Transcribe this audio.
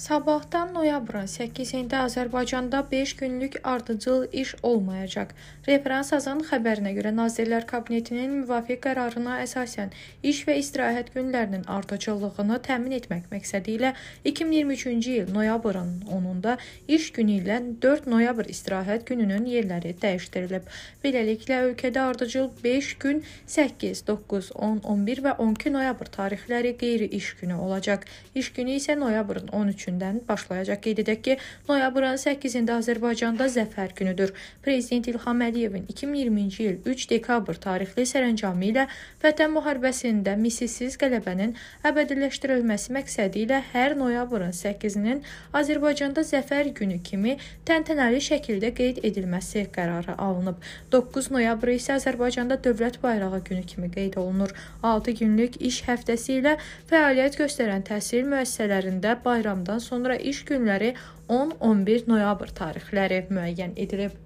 Sabahdan noyabrın 8-də Azərbaycanda 5 günlük ardıcıl iş olmayacaq. Referansazın xəbərinə görə Nazirlər Kabinetinin müvafiq qərarına əsasən iş və istirahət günlərinin ardıcıllığını təmin etmək məqsədi ilə 2023-cü il noyabrın 10-da iş günü ilə 4 noyabr istirahət gününün yerləri dəyişdirilib. Beləliklə ölkədə ardıcıl 5 gün 8, 9, 10, 11 və 12 noyabr tarixləri qeyri-iş günü olacaq. İş günü isə noyabrın 13 gündən başlayacaq. Qeyd edək ki, noyabrın 8-də Azərbaycanda Zəfər günüdür. Prezident İlham Əliyevin 2020-ci il 3 dekabr tarixli sərəncamı ilə Vətən müharibəsində misilsiz qələbənin əbədiləşdirilməsi məqsədi ilə hər noyabrın 8-nin Azərbaycanda Zəfər günü kimi təntənəli şəkildə qeyd edilməsi qərarı alınıb. 9 noyabr isə Azərbaycanda Dövlət Bayrağı günü kimi qeyd olunur. 6 günlük iş həftəsi ilə fəaliyyət göstərən təhsil müəssisələrində bayramdan sonra iş günləri 10-11 noyabr tarixləri müəyyən edilib.